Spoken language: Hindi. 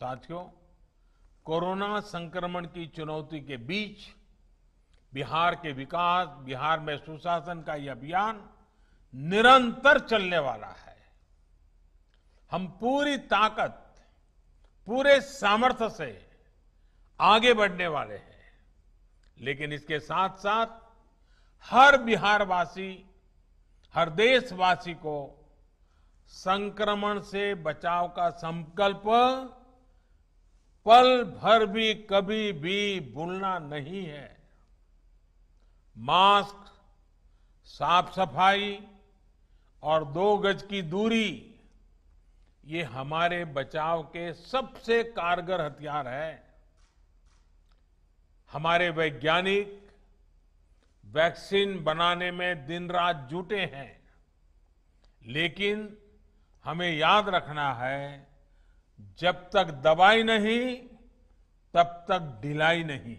साथियों कोरोना संक्रमण की चुनौती के बीच बिहार के विकास बिहार में सुशासन का यह अभियान निरंतर चलने वाला है हम पूरी ताकत पूरे सामर्थ्य से आगे बढ़ने वाले हैं लेकिन इसके साथ साथ हर बिहारवासी हर देशवासी को संक्रमण से बचाव का संकल्प पल भर भी कभी भी भूलना नहीं है मास्क साफ सफाई और दो गज की दूरी ये हमारे बचाव के सबसे कारगर हथियार है हमारे वैज्ञानिक वैक्सीन बनाने में दिन रात जुटे हैं लेकिन हमें याद रखना है जब तक दवाई नहीं तब तक ढिलाई नहीं